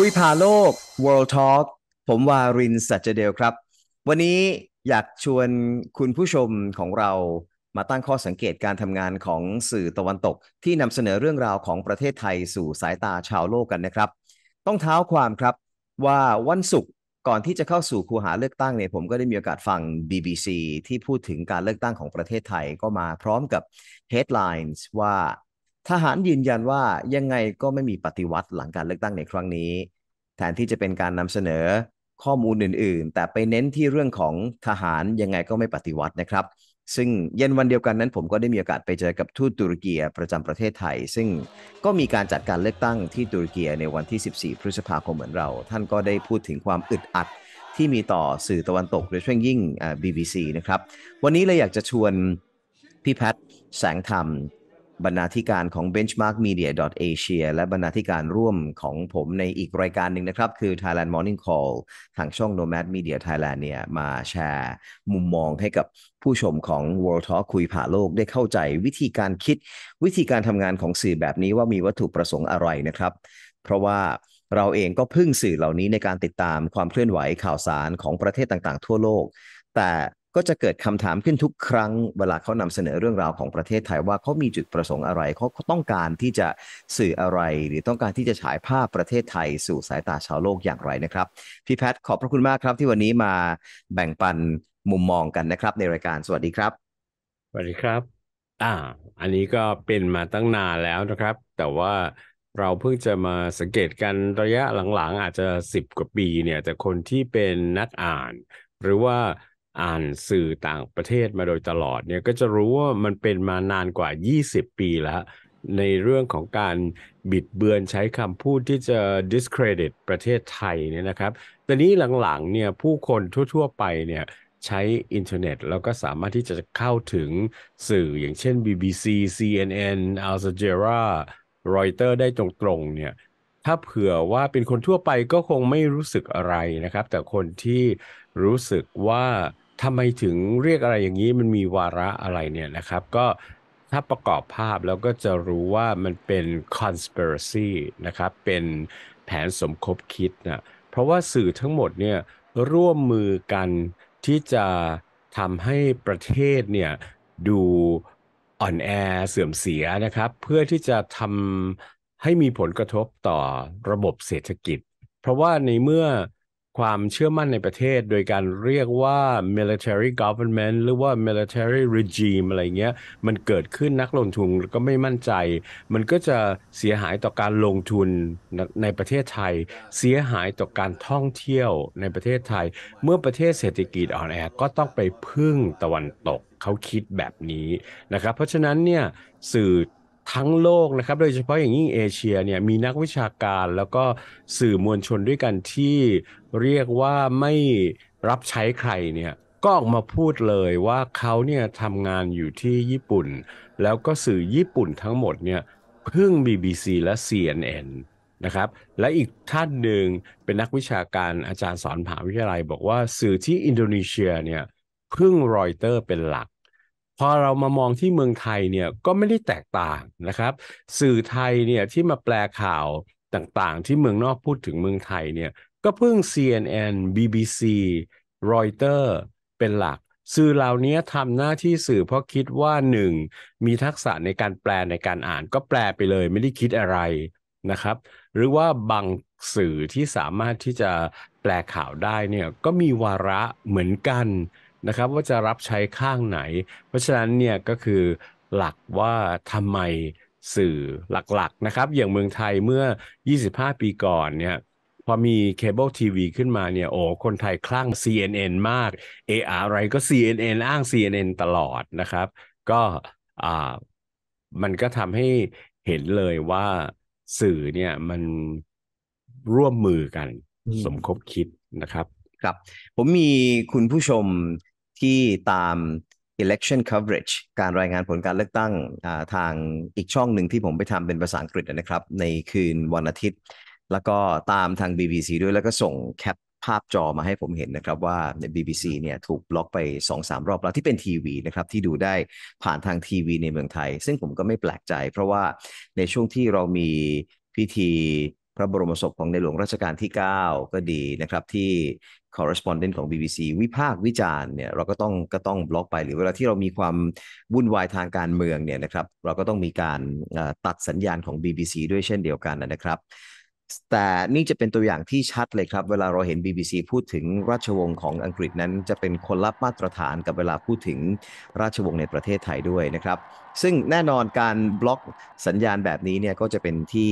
คุยผ่าโลก World Talk ผมวารินสัจเดลครับ วันนี้อยากชวนคุณผู้ชมของเรามาตั้งข้อสังเกตการทำงานของสื่อตะวันตก ที่นำเสนอเรื่องราวของประเทศไทยสู่สายตาชาวโลกกันนะครับ ต้องเท้าความครับว่าวันศุกร์ก่อนที่จะเข้าสู่คูหาเลือกตั้งเนี่ยผมก็ได้มีโอกาสฟัง BBC ที่พูดถึงการเลือกตั้งของประเทศไทยก็มาพร้อมกับ headlines ว่าทหารยืนยันว่ายังไงก็ไม่มีปฏิวัติหลังการเลือกตั้งในครั้งนี้แทนที่จะเป็นการนำเสนอข้อมูลอื่นๆ แต่ไปเน้นที่เรื่องของทหารยังไงก็ไม่ปฏิวัตินะครับ ซึ่งเย็นวันเดียวกันนั้นผมก็ได้มีโอกาสไปเจอกับทูตตุรกีประจำประเทศไทย ซึ่งก็มีการจัดการเลือกตั้งที่ตุรกีในวันที่ 14 พฤษภาคมเหมือนเรา ท่านก็ได้พูดถึงความอึดอัดที่มีต่อสื่อตะวันตกโดยเฉพาะยิ่ง BBC นะครับวันนี้เลยอยากจะชวนพี่แพทแสงธรรมบรรณาธิการของ benchmarkmedia.asia และบรรณาธิการร่วมของผมในอีกรายการหนึ่งนะครับ คือ Thailand Morning Call ทางช่อง Nomad Media Thailand เนี่ยมาแชร์ มุมมองให้กับผู้ชมของ World Talk คุยผ่าโลกได้เข้าใจวิธีการคิด วิธีการทำงานของสื่อแบบนี้ว่ามีวัตถุประสงค์อะไรนะครับ เพราะว่าเราเองก็พึ่งสื่อเหล่านี้ในการติดตามความเคลื่อนไหวข่าวสารของประเทศต่างๆทั่วโลก แต่ก็จะเกิดคำถามขึ้นทุกครั้งเวลาเขานำเสนอเรื่องราวของประเทศไทยว่าเขามีจุดประสงค์อะไรเขาต้องการที่จะสื่ออะไร หรือต้องการที่จะฉายภาพประเทศไทยสู่สายตาชาวโลกอย่างไรนะครับพี่แพทขอบพระคุณมากครับที่วันนี้มาแบ่งปันมุมมองกันนะครับ ในรายการสวัสดีครับสวัสดีครับ อ่า อันนี้ก็เป็นมาตั้งนานแล้วนะครับ แต่ว่าเราเพิ่งจะมาสังเกตกันระยะหลังๆ อาจจะสิบกว่าปีเนี่ยแต่คนที่เป็นนักอ่าน หรือว่าอ่านสื่อต่างประเทศมาโดยตลอดเนี่ยก็จะรู้ว่ามันเป็นมานานกว่า 20 ปีแล้ว ในเรื่องของการบิดเบือนใช้คำพูดที่จะ discredit ประเทศไทยเนี่ยนะครับแต่นี้หลังๆเนี่ยผู้คนทั่วๆไปเนี่ยใช้อินเทอร์เน็ต แล้วก็สามารถที่จะเข้าถึงสื่ออย่างเช่น BBC CNN Al Jazeera Reuters ได้ตรงๆเนี่ยถ้าเผื่อว่าเป็นคนทั่วไปก็คงไม่รู้สึกอะไรนะครับ แต่คนที่รู้สึกว่าทำไมถึงเรียกอะไรอย่างนี้มันมีวาระอะไรเนี่ยนะครับก็ถ้าประกอบภาพแล้วก็จะรู้ว่ามันเป็น conspiracy นะครับเป็นแผนสมคบคิดนะเพราะว่าสื่อทั้งหมดเนี่ยร่วมมือกันที่จะทำให้ประเทศเนี่ยดูอ่อนแอเสื่อมเสียนะครับเพื่อที่จะทำให้มีผลกระทบต่อระบบเศรษฐกิจ เพราะว่าในเมื่อความเชื่อมั่นในประเทศโดยการเรียกว่า military government หรือว่า military regime อะไรเงี้ย มันเกิดขึ้นนักลงทุนก็ไม่มั่นใจ มันก็จะเสียหายต่อการลงทุนในประเทศไทย เสียหายต่อการท่องเที่ยวในประเทศไทย เมื่อประเทศเศรษฐกิจอ่อนแอ ก็ต้องไปพึ่งตะวันตก เขาคิดแบบนี้นะครับ เพราะฉะนั้นเนี่ยสื่อทั้งโลกนะครับโดยเฉพาะอย่างยิ่งเอเชียเนี่ยมีนักวิชาการแล้วก็สื่อมวลชนด้วยกันที่เรียกว่าไม่รับใช้ใครเนี่ยก็ออกมาพูดเลยว่าเขาเนี่ยทำงานอยู่ที่ญี่ปุ่น แล้วก็สื่อญี่ปุ่นทั้งหมดเนี่ยพึ่ง BBC และ CNN นะครับและอีกท่านหนึ่งเป็นนักวิชาการอาจารย์สอนมหาวิทยาลัยบอกว่าสื่อที่อินโดนีเซียเนี่ยพึ่งรอยเตอร์เป็นหลักพอเรามามองที่เมืองไทยเนี่ยก็ไม่ได้แตกต่างนะครับ สื่อไทยเนี่ยที่มาแปลข่าวต่างๆ ที่เมืองนอกพูดถึงเมืองไทยเนี่ยก็เพิ่ง CNN BBC Reuters เป็นหลัก สื่อเหล่านี้ทำหน้าที่สื่อเพราะคิดว่าหนึ่งมีทักษะในการแปลในการอ่าน ก็แปลไปเลยไม่ได้คิดอะไรนะครับ หรือว่าบางสื่อที่สามารถที่จะแปลข่าวได้เนี่ยก็มีวาระเหมือนกันนะครับว่าจะรับใช้ข้างไหน เพราะฉะนั้นเนี่ยก็คือหลักว่าทำไมสื่อหลักๆนะครับ อย่างเมืองไทยเมื่อ 25 ปีก่อนเนี่ย พอมีเคเบิลทีวีขึ้นมาเนี่ย โอ้คนไทยคลั่ง CNN มากเออะไรก็ CNN อ้าง CNN ตลอดนะครับ ก็อ่ามันก็ทำให้เห็นเลยว่าสื่อเนี่ยมันร่วมมือกัน สมคบคิดนะครับ ครับ ผมมีคุณผู้ชมที่ตาม election coverage การรายงานผลการเลือกตั้งทางอีกช่องหนึ่งที่ผมไปทำเป็นภาษาอังกฤษนะครับ ในคืนวันอาทิตย์ แล้วก็ตามทาง BBC ด้วยแล้วก็ส่งแคปภาพจอมาให้ผมเห็นนะครับ ว่า BBC เนี่ยถูกบล็อกไป2อสารอบแล้วที่เป็นทีวีนะครับ ที่ดูได้ผ่านทางทีวี ในเมืองไทย ซึ่งผมก็ไม่แปลกใจ เพราะว่าในช่วงที่เรามีพิธีพระบรมศพของในหลวงรัชกาลที่ 9 ก็ดีนะครับที่ correspondent ของ BBC วิพากษ์วิจารณ์เนี่ยเราก็ต้องก็ต้องบล็อกไป หรือเวลาที่เรามีความวุ่นวายทางการเมืองเนี่ยนะครับเราก็ต้องมีการตัดสัญญาณของ BBC ด้วยเช่นเดียวกันนะครับแต่นี่จะเป็นตัวอย่างที่ชัดเลยครับ เวลาเราเห็น BBC พูดถึงราชวงศ์ของอังกฤษนั้น จะเป็นคนรับมาตรฐานกับเวลาพูดถึงราชวงศ์ในประเทศไทยด้วยนะครับ ซึ่งแน่นอนการบล็อกสัญญาณแบบนี้เนี่ยก็จะเป็นที่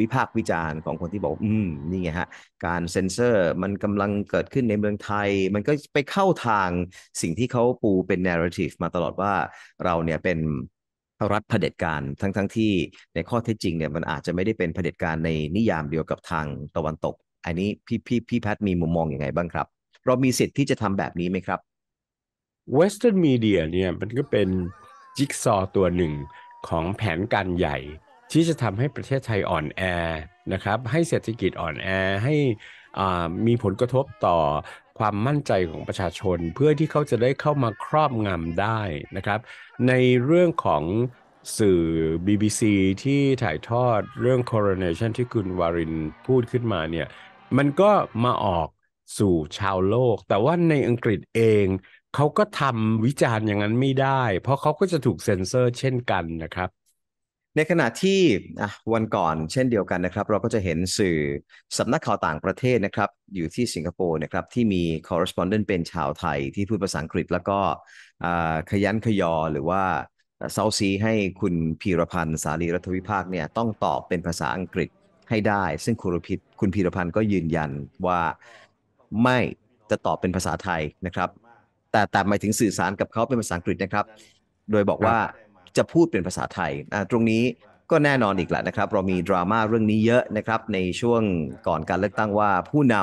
วิพากษ์วิจารณ์ของคนที่บอก อืมนี่ไงฮะการเซ็นเซอร์มันกำลังเกิดขึ้นในเมืองไทย มันก็ไปเข้าทางสิ่งที่เขาปูเป็นื้อเรื่องมาตลอดว่าเราเนี่ยเป็นรัฐเผด็จการทั้งๆทที่ ในข้อเท็จจริงเนี่ยมันอาจจะไม่ได้เป็นเผด็จการในนิยามเดียวกับทางตะวันตก อันนี้พี่พี่พี่แพทมีมุมมองอยังไงบ้างครับ เรามีสิทธิ์ที่จะทำแบบนี้ไหมครับเวสเทิร์นมีเดียเนี่ยมันก็เป็นจิ๊กซอตัวหนึ่งของแผนการใหญ่ที่จะทำให้ประเทศไทยอ่อนแอนะครับให้เศรษฐกิจอ่อนแอให้มีผลกระทบต่อความมั่นใจของประชาชน เพื่อที่เขาจะได้เข้ามาครอบงำได้นะครับ ในเรื่องของสื่อ BBC ที่ถ่ายทอดเรื่อง coronation ที่คุณวารินพูดขึ้นมาเนี่ยมันก็มาออกสู่ชาวโลก แต่ว่าในอังกฤษเองเขาก็ทำวิจารณ์อย่างนั้นไม่ได้ เพราะเขาก็จะถูกเซ็นเซอร์เช่นกันนะครับในขณะที่วันก่อน เช่นเดียวกันนะครับ เราก็จะเห็นสื่อสำนักข่าวต่างประเทศนะครับ อยู่ที่สิงคโปร์นะครับที่มี correspondent เป็นชาวไทยที่พูดภาษาอังกฤษ แล้วก็ขยันขยอหรือว่าเซาซีให้คุณพีรพันธ์สารีรัฐวิภาคเนี่ยต้องตอบเป็นภาษาอังกฤษให้ได้ ซึ่งคุณพิคุณพีรพันธ์ก็ยืนยันว่าไม่จะตอบเป็นภาษาไทยนะครับ แต่แต่หมายถึงสื่อสารกับเขาเป็นภาษาอังกฤษนะครับ โดยบอกว่าจะพูดเป็นภาษาไทยตรงนี้ก็แน่นอนอีกแหละนะครับเรามีดราม่าเรื่องนี้เยอะนะครับในช่วงก่อนการเลือกตั้งว่าผู้น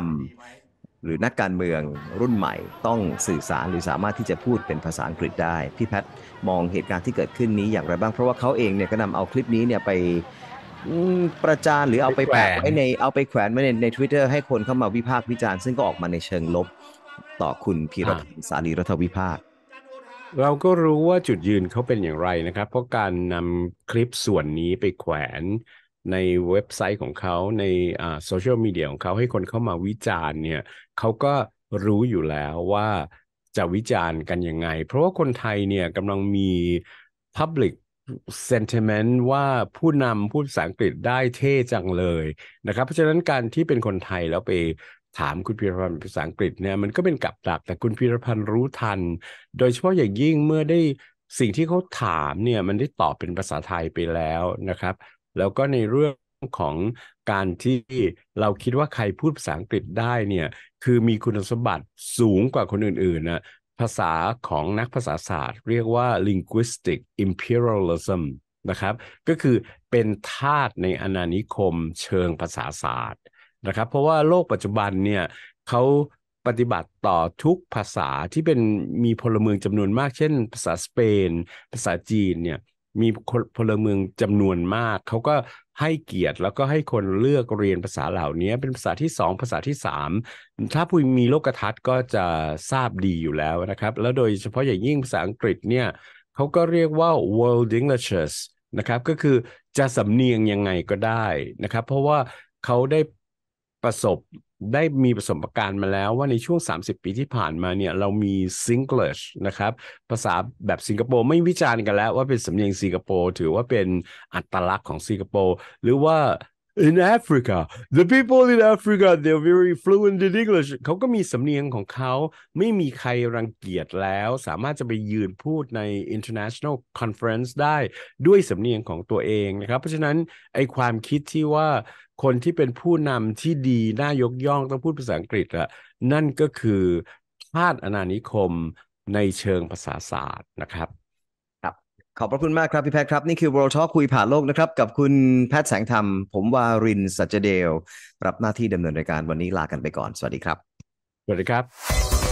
ำหรือนักการเมืองรุ่นใหม่ ต้องสื่อสารหรือสามารถที่จะพูดเป็นภาษาอังกฤษได้พี่แพทมองเหตุการณ์ที่เกิดขึ้นนี้อย่างไรบ้างเพราะว่าเขาเองเนี่ยก็นำเอาคลิปนี้เนี่ยไปประจานหรือเอาไปแปะไว้ในเอาไปแขวนไว้ในในทวิตเตอร์ให้คนเข้ามาวิพากษ์วิจารณ์ซึ่งก็ออกมาในเชิงลบต่อคุณพีรพันธ์สารีรัฐวิภาคเราก็รู้ว่าจุดยืนเขาเป็นอย่างไรนะครับ เพราะการนำคลิปส่วนนี้ไปแขวนในเว็บไซต์ของเขาในโซเชียลมีเดียของเขาให้คนเข้ามาวิจารณ์เนี่ยเขาก็รู้อยู่แล้วว่าจะวิจารณ์กันยังไง เพราะว่าคนไทยเนี่ยกำลังมี Public sentiment ว่าผู้นำพูดภาษาอังกฤษได้เท่จังเลยนะครับ เพราะฉะนั้นการที่เป็นคนไทยแล้วไปถามคุณพีรพันธ์ภาษาอังกฤษเนี่ยมันก็เป็นกับดักแต่คุณพีรพันธ์รู้ทัน โดยเฉพาะอย่างยิ่งเมื่อได้สิ่งที่เขาถามเนี่ยมันได้ตอบเป็นภาษาไทยไปแล้วนะครับ แล้วก็ในเรื่องของการที่เราคิดว่าใครพูดภาษาอังกฤษได้เนี่ยคือมีคุณสมบัติสูงกว่าคนอื่นๆนะภาษาของนักภาษาศาสตร์ เรียกว่า linguistic imperialism นะครับก็คือเป็นทาสในอนานิคมเชิงภาษาศาสตร์นะครับเพราะว่าโลกปัจจุบันเนี่ยเขาปฏิบัติต่อทุกภาษาที่เป็นมีพลเมืองจำนวนมาก เช่น ภาษาสเปน ภาษาจีนเนี่ยมีพลเมืองจำนวนมากเขาก็ให้เกียรติแล้วก็ให้คนเลือกเรียนภาษาเหล่านี้เป็นภาษาที่สองภาษาที่สามถ้าผู้มีโลกทัศน์ก็จะทราบดีอยู่แล้วนะครับ แล้วโดยเฉพาะอย่างยิ่งภาษาอังกฤษเนี่ยเขาก็เรียกว่า world Englishes นะครับก็คือจะสำเนียงยังไงก็ได้นะครับ เพราะว่าเขาได้ประสบได้มีประสบการณ์มาแล้วว่าในช่วง30ปีที่ผ่านมาเนี่ย เรามีซิงเกิลนะครับภาษาแบบสิงคโปร์ไม่วิจารณ์กันแล้วว่าเป็นสำเนียงสิงคโปร์ถือว่าเป็นอัตลักษณ์ของสิงคโปร์หรือว่า in Africa the people in Africa they're very fluent in English เขาก็มีสำเนียงของเขา ไม่มีใครรังเกียจแล้ว สามารถจะไปยืนพูดใน international conference ได้ด้วยสำเนียงของตัวเองนะครับ เพราะฉะนั้นไอความคิดที่ว่าคนที่เป็นผู้นำที่ดีน่ายกย่องต้องพูดภาษาอังกฤษอะนั่นก็คือพาดอนานิคมในเชิงภาษาศาสตร์นะครับขอบพระคุณมากครับ พี่แพทครับ นี่คือ World Talk คุยผ่านโลกนะครับ กับคุณแพทย์แสงธรรม ผมวารินสัจเดลรับหน้าที่ดำเนินรายการวันนี้ลากันไปก่อน สวัสดีครับ สวัสดีครับ